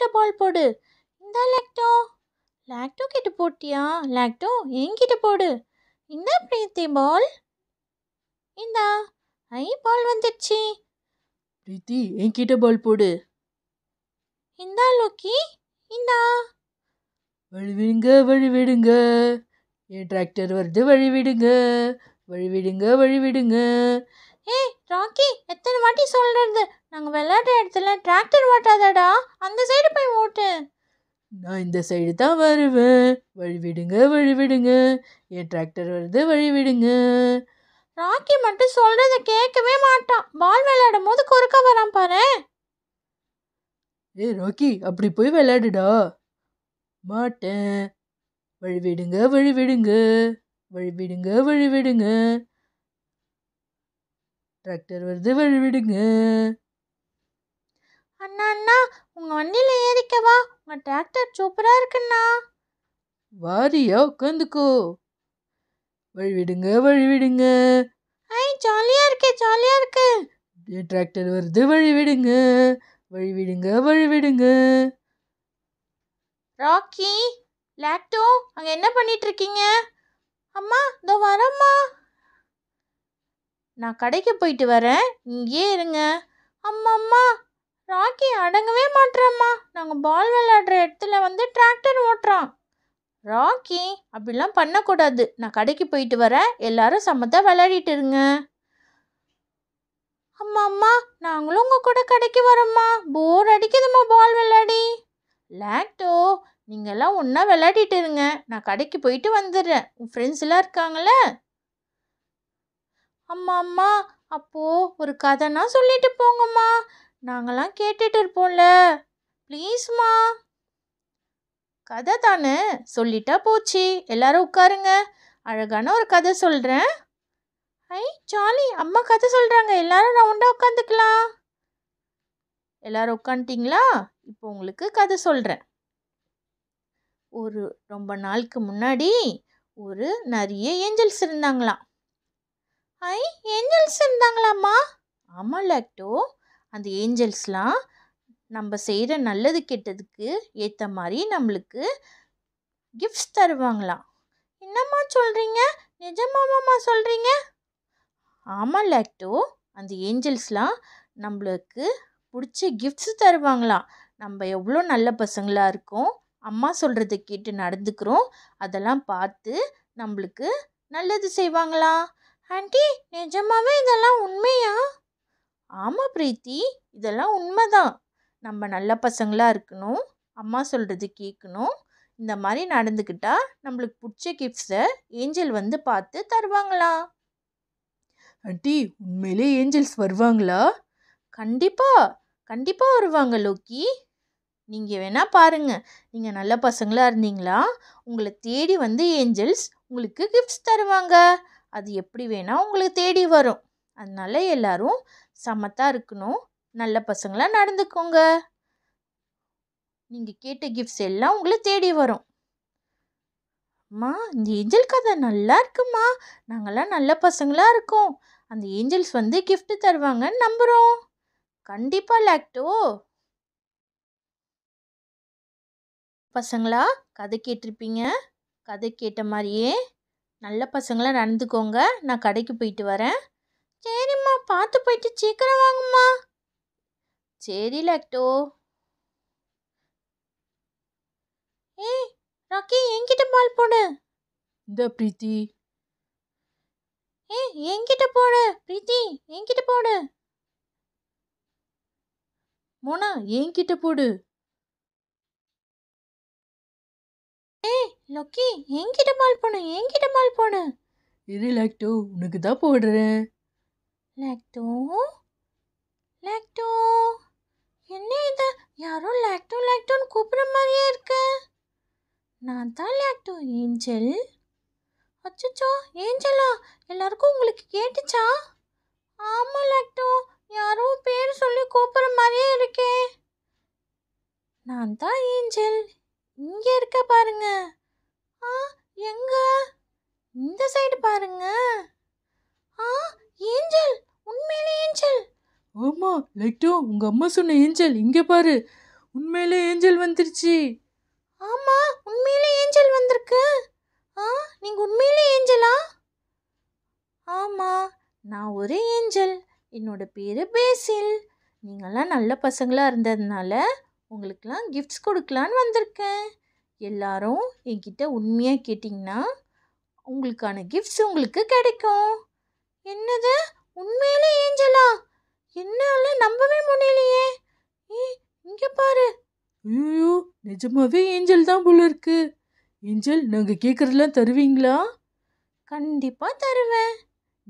கிட்ட பால் போடு இந்தா லாக்டோ லாக்டோ கிட்ட போட்டியா லாக்டோ என்கிட்ட போடு இந்த பிரீத்தி பால் இந்தா ஐ பால் வந்துடுச்சு பிரீத்தி என்கிட்ட பால் போடு இந்தா லோக்கி இந்தா வழிவிடுங்க வழிவிடுங்க என் டிராக்டர் வருது வழிவிடுங்க வழிவிடுங்க வழிவிடுங்க ஏய் ராக்கி எத்தனை வாட்டி சொல்கிறது நாங்கள் விளையாடுற இடத்துல டிராக்டர் ஓட்டாதடா அந்த சைடு போய் ஓட்டு நான் இந்த சைடு தான் வருவேன் வழி விடுங்க வழி விடுங்க என் டிராக்டர் வருது வழி விடுங்க ராக்கி மட்டும் சொல்கிறத கேட்கவே மாட்டான் பால் விளையாடும் போது குறுக்க வரான் பாரு ஏ ராக்கி அப்படி போய் விளையாடுடா மாட்டேன் வழி விடுங்க வழி விடுங்க வழி விடுங்க வழி விடுங்க டிராக்டர் வருது வழி விடுங்க அண்ணா அண்ணா உங்கள் வண்டியில் ஏறிக்கவா உங்கள் டிராக்டர் சூப்பராக இருக்குண்ணா வாரியா உட்காந்துக்கோ வழி விடுங்க வழி விடுங்க ஐ ஜாலியாக இருக்கே ஜாலியாக இருக்கு டிராக்டர் வருது வழி விடுங்க வழி விடுங்க வழி விடுங்க ராக்கி லாக்டோ அங்கே என்ன பண்ணிட்டு இருக்கீங்க அம்மா இதோ வரம்மா நான் கடைக்கு போயிட்டு வரேன் இங்கேயே இருங்க அம்மா அம்மா ராக்கி அடங்கவே மாட்டுறம்மா நாங்கள் பால் விளையாடுற இடத்துல வந்து டிராக்டர் ஓட்டுறான் ராக்கி அப்படிலாம் பண்ணக்கூடாது நான் கடைக்கு போயிட்டு வரேன் எல்லாரும் சமத்தா விளையாடிட்டு இருங்க அம்மா அம்மா நாங்களும் உங்கள் கூட கடைக்கு வரோம்மா போர் அடிக்குதும்மா பால் விளையாடி லேக்டோ நீங்கள்லாம் ஒன்றா விளையாடிட்டு இருங்க நான் கடைக்கு போயிட்டு வந்துடுறேன் உன் ஃப்ரெண்ட்ஸ்லாம் இருக்காங்கள அம்மா அம்மா அப்போது ஒரு கதைனா சொல்லிட்டு போங்கம்மா நாங்களாம் கேட்டுட்டு இருப்போம்ல ப்ளீஸ்மா கதை தானே சொல்லிட்டா போச்சு எல்லாரும் உட்காருங்க அழகான ஒரு கதை சொல்கிறேன் ஐ ஜாலி அம்மா கதை சொல்கிறாங்க எல்லாரும் ரவுண்டாக உட்காந்துக்கலாம் எல்லாரும் உட்காந்துட்டிங்களா இப்போ உங்களுக்கு கதை சொல்கிறேன் ஒரு ரொம்ப நாளுக்கு முன்னாடி ஒரு நிறைய ஏஞ்சல்ஸ் இருந்தாங்களாம் ஐ ஏஞ்சல்ஸ் இருந்தாங்களாம்மா ஆமாம் லேக்டோ அந்த ஏஞ்சல்ஸ்லாம் நம்ம செய்கிற நல்லது கெட்டதுக்கு ஏற்ற மாதிரி நம்மளுக்கு கிஃப்ட்ஸ் தருவாங்களாம் என்னம்மா சொல்கிறீங்க நிஜமாமாம்மா சொல்கிறீங்க ஆமாம் லேக்டோ அந்த ஏஞ்சல்ஸ்லாம் நம்மளுக்கு பிடிச்ச கிஃப்ட்ஸ் தருவாங்களாம் நம்ம எவ்வளோ நல்ல பசங்களாக இருக்கோம் அம்மா சொல்கிறத கேட்டு நடந்துக்கிறோம் அதெல்லாம் பார்த்து நம்மளுக்கு நல்லது செய்வாங்களா ஆண்டி நிஜமாகவே இதெல்லாம் உண்மையா ஆமாம் பிரீத்தி இதெல்லாம் உண்மை தான் நம்ம நல்ல பசங்களாக இருக்கணும் அம்மா சொல்கிறது கேட்கணும் இந்த மாதிரி நடந்துக்கிட்டால் நம்மளுக்கு பிடிச்ச கிஃப்ட்ஸை ஏஞ்சல் வந்து பார்த்து தருவாங்களா ஆண்டி உண்மையிலே ஏஞ்சல்ஸ் வருவாங்களா கண்டிப்பாக கண்டிப்பாக வருவாங்க லோக்கி நீங்கள் வேணால் பாருங்கள் நீங்கள் நல்ல பசங்களாக இருந்தீங்களா உங்களை தேடி வந்து ஏஞ்சல்ஸ் உங்களுக்கு கிஃப்ட்ஸ் தருவாங்க அது எப்படி வேணால் உங்களுக்கு தேடி வரும் அதனால் எல்லோரும் சமத்தாக இருக்கணும் நல்ல பசங்களாக நடந்துக்கோங்க நீங்கள் கேட்ட கிஃப்ட்ஸ் எல்லாம் உங்களை தேடி வரும் அம்மா இந்த ஏஞ்சல் கதை நல்லா இருக்குமா நாங்கள்லாம் நல்ல பசங்களாக இருக்கோம் அந்த ஏஞ்சல்ஸ் வந்து கிஃப்ட் தருவாங்கன்னு நம்புகிறோம் கண்டிப்பாக லாக்டோ பசங்களா கதை கேட்டிருப்பீங்க கதை கேட்ட மாதிரியே நல்ல பசங்களாக நடந்துக்கோங்க நான் கடைக்கு போயிட்டு வரேன் சரிம்மா பார்த்து போயிட்டு சீக்கிரம் வாங்கம்மா சரி லக்டோ ஏ ராக்கி என்கிட்ட பால் போடு இந்த பிரீத்தி ஏ என்கிட்ட போடு பிரீத்தி என்கிட்ட போடு மோனா என்கிட்ட போடு ஏய் லொக்கி என்கிட்ட பால் போடு என்கிட்ட பால் போடு இரு லக்டோ உனக்கு தான் போடுறேன் லாக்டோ லாக்டோ என்ன இது யாரோ லாக்டோ லாக்டோன்னு கூப்பிட்ற மாதிரியே இருக்கு நான் தான் லாக்டோ ஏஞ்சல் அச்சோ ஏஞ்சலா எல்லாருக்கும் உங்களுக்கு கேட்டுச்சா ஆமாம் லாக்டோ யாரோ பேர் சொல்லி கூப்பிட்ற மாதிரியே இருக்கே நான் தான் ஏஞ்சல் இங்கே இருக்க பாருங்க ஆ எங்க இந்த சைடு பாருங்க ஆ ஏஞ்சல் உண்மையிலே ஏஞ்சல் ஆமா லைட்டோ உங்க அம்மா சொன்ன ஏஞ்சல் இங்க பாரு உண்மையிலே ஏஞ்சல் வந்துருச்சு ஆமா உண்மையிலே ஏஞ்சல் வந்திருக்கு ஆ நீங்க உண்மையிலே ஏஞ்சலா ஆமா நான் ஒரு ஏஞ்சல் என்னோட பேரு பேசில் நீங்களாம் நல்ல பசங்களாக இருந்ததுனால உங்களுக்கெலாம் கிஃப்ட்ஸ் கொடுக்கலான்னு வந்திருக்கேன் எல்லாரும் என்கிட்ட உண்மையாக கேட்டிங்கன்னா உங்களுக்கான கிஃப்ட்ஸ் உங்களுக்கு கிடைக்கும் என்னது உண்மையிலே ஏஞ்சலா என்னால நம்பவே முடியலையே ஏ இங்க பாரு ஐயோ நிஜமாவே ஏஞ்சல் தான் போல இருக்கு ஏஞ்சல் நாங்க கேக்குறதெல்லாம் தருவீங்களா கண்டிப்பா தருவேன்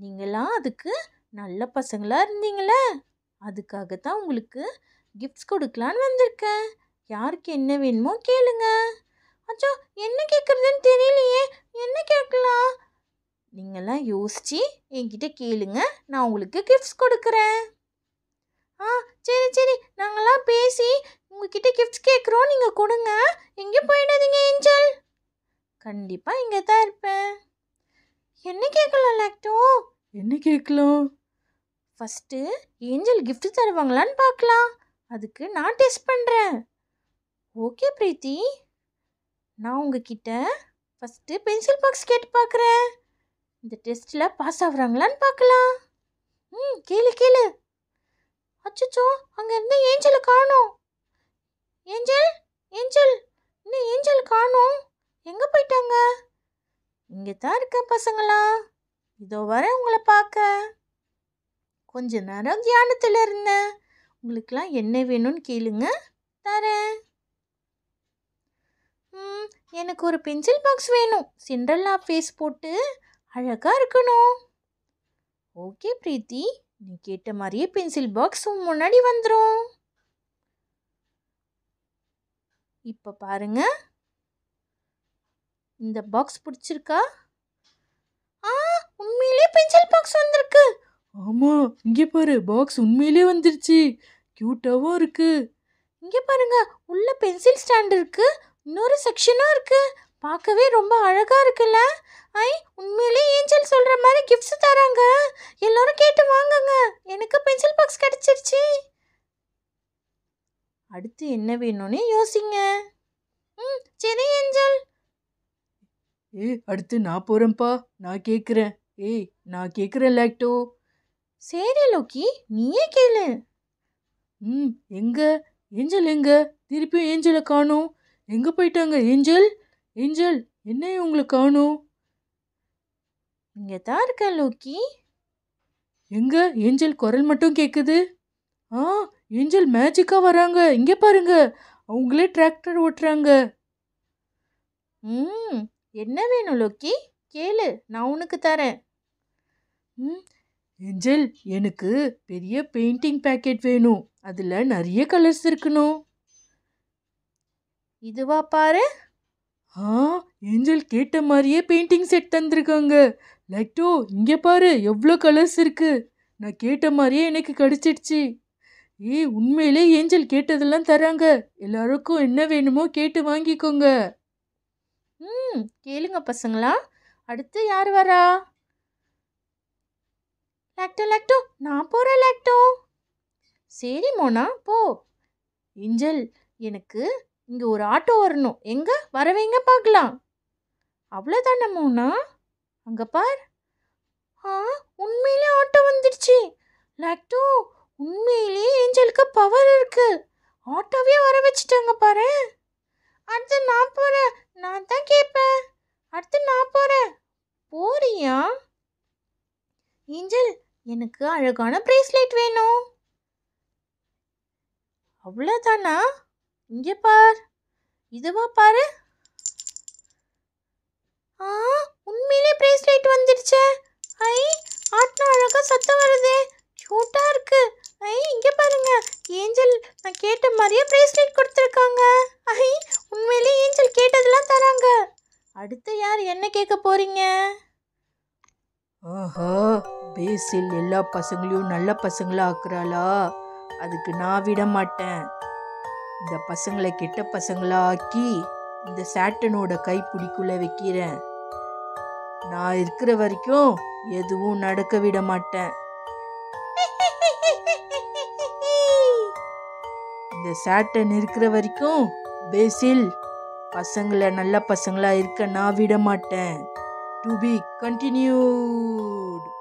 நீங்களாம் அதுக்கு நல்ல பசங்களா இருந்தீங்களே அதுக்காக தான் உங்களுக்கு கிஃப்ட்ஸ் கொடுக்கலான்னு வந்திருக்கேன் யாருக்கு என்ன வேணுமோ கேளுங்க அச்சோ என்ன கேட்குறதுன்னு தெரியலையே என்ன கேட்கலாம் நீங்கள்லாம் யோசித்து என்கிட்ட கேளுங்க நான் உங்களுக்கு கிஃப்ட்ஸ் கொடுக்குறேன் ஆ சரி சரி நாங்கள்லாம் பேசி உங்ககிட்ட கிஃப்ட்ஸ் கேட்குறோம் நீங்கள் கொடுங்க எங்கே போயிடாதீங்க ஏஞ்சல் கண்டிப்பாக இங்கே தான் இருப்பேன் என்ன கேட்கலாம் லாக்டோ என்ன கேட்கலாம் ஃபஸ்ட்டு ஏஞ்சல் கிஃப்ட் தருவாங்களான்னு பார்க்கலாம் அதுக்கு நான் டெஸ்ட் பண்ணுறேன் ஓகே பிரீத்தி நான் உங்ககிட்ட ஃபஸ்ட்டு பென்சில் பாக்ஸ் கேட்டு பார்க்குறேன் இந்த டெஸ்ட்டில் பாஸ் ஆகுறாங்களான்னு பார்க்கலாம் ம் கேளு கேளு அச்சோ அங்கேருந்து ஏஞ்சலை காணும் ஏஞ்சல் ஏஞ்சல் இன்னும் ஏஞ்சல் காணும் எங்கே போயிட்டாங்க இங்கே தான் இருக்க பசங்களா இதோ வர உங்களை பார்க்க கொஞ்ச நேரம் தியானத்தில் இருந்தேன் உங்களுக்கெல்லாம் என்ன வேணும்னு கேளுங்க தரேன் எனக்கு ஒரு பென்சில் பாக்ஸ் வேணும் சிண்டல்லா ஃபேஸ் போட்டு அழகாக இருக்கணும் ஓகே பிரீத்தி நீ கேட்ட மாதிரியே பென்சில் பாக்ஸ் உன் முன்னாடி வந்துடும் இப்போ பாருங்க இந்த பாக்ஸ் பிடிச்சிருக்கா ஆ உண்மையிலே பென்சில் பாக்ஸ் வந்திருக்கு ஆமாம் இங்கே பாரு பாக்ஸ் உண்மையிலே வந்துருச்சு க்யூட்டாகவும் இருக்குது இங்கே பாருங்க உள்ள பென்சில் ஸ்டாண்ட் இருக்குது இன்னொரு செக்ஷனும் இருக்குது பார்க்கவே ரொம்ப அழகாக இருக்குல்ல ஐ உண்மையிலே ஏஞ்சல் சொல்கிற மாதிரி கிஃப்ட்ஸ் தராங்க எல்லோரும் கேட்டு வாங்குங்க எனக்கு பென்சில் பாக்ஸ் கிடச்சிருச்சு அடுத்து என்ன வேணும்னே யோசிங்க ம் சரி ஏஞ்சல் ஏய் அடுத்து நான் போகிறேன்ப்பா நான் கேட்குறேன் ஏய் நான் கேட்குறேன் லேக்டோ சரி லோக்கி நீயே கேளு ம் எங்கே ஏஞ்சல் எங்கே திருப்பியும் ஏஞ்சலை காணும் எங்கே போயிட்டாங்க ஏஞ்சல் ஏஞ்சல் என்ன உங்களை காணும் இங்கே தான் இருக்கேன் லோக்கி எங்க ஏஞ்சல் குரல் மட்டும் கேட்குது ஆ ஏஞ்சல் மேஜிக்காக வராங்க இங்கே பாருங்க அவங்களே டிராக்டர் ஓட்டுறாங்க ம் என்ன வேணும் லோக்கி கேளு நான் உனக்கு தரேன் ம் ஏஞ்சல் எனக்கு பெரிய பெயிண்டிங் பேக்கெட் வேணும் அதில் நிறைய கலர்ஸ் இருக்கணும் இதுவா பாரு ஆ ஏஞ்சல் கேட்ட மாதிரியே பெயிண்டிங் செட் தந்திருக்காங்க லைட்டோ இங்கே பாரு எவ்வளோ கலர்ஸ் இருக்குது நான் கேட்ட மாதிரியே எனக்கு கிடச்சிடுச்சு ஏய் உண்மையிலே ஏஞ்சல் கேட்டதெல்லாம் தராங்க எல்லாருக்கும் என்ன வேணுமோ கேட்டு வாங்கிக்கோங்க ம் கேளுங்க பசங்களா அடுத்து யார் வரா லாக்டோ லாக்டோ நான் போகிறேன் லாக்டோ சரி மோனா போ ஏஞ்சல் எனக்கு இங்கே ஒரு ஆட்டோ வரணும் எங்கே வரவைங்க பார்க்கலாம் அவ்வளோதானே மோனா அங்கே பார் ஆ உண்மையிலே ஆட்டோ வந்துடுச்சு லாக்டோ உண்மையிலே ஏஞ்சலுக்கு பவர் இருக்கு ஆட்டோவே வர வச்சுட்டாங்க பாரு அடுத்து நான் போகிறேன் நான் தான் கேட்பேன் அடுத்து நான் போகிறேன் போறியா ஏஞ்சல் எனக்கு அழகான பிரேஸ்லெட் வேணும் அவ்வளோதானா இங்கே பார் இதுவா பாரு ஆ உண்மையிலே பிரேஸ்லெட் வந்துடுச்சே ஐ ஆட்டினா அழகாக சத்தம் வருது க்யூட்டாக இருக்கு ஐ இங்கே பாருங்க ஏஞ்சல் நான் கேட்ட மாதிரியே பிரேஸ்லெட் கொடுத்துருக்காங்க ஐ உண்மையிலே ஏஞ்சல் கேட்டதெல்லாம் தராங்க அடுத்து யார் என்ன கேட்க போகிறீங்க ஆஹா பேசில் எல்லா பசங்களையும் நல்ல பசங்களாக ஆக்குறாளா அதுக்கு நான் விட மாட்டேன் இந்த பசங்களை கெட்ட பசங்களாக்கி இந்த சேட்டனோட கைப்பிடிக்குள்ளே வைக்கிறேன் நான் இருக்கிற வரைக்கும் எதுவும் நடக்க விட மாட்டேன் இந்த சேட்டன் இருக்கிற வரைக்கும் பேசில் பசங்களை நல்ல பசங்களா இருக்க நான் விட மாட்டேன் டு பி கண்டினியூட்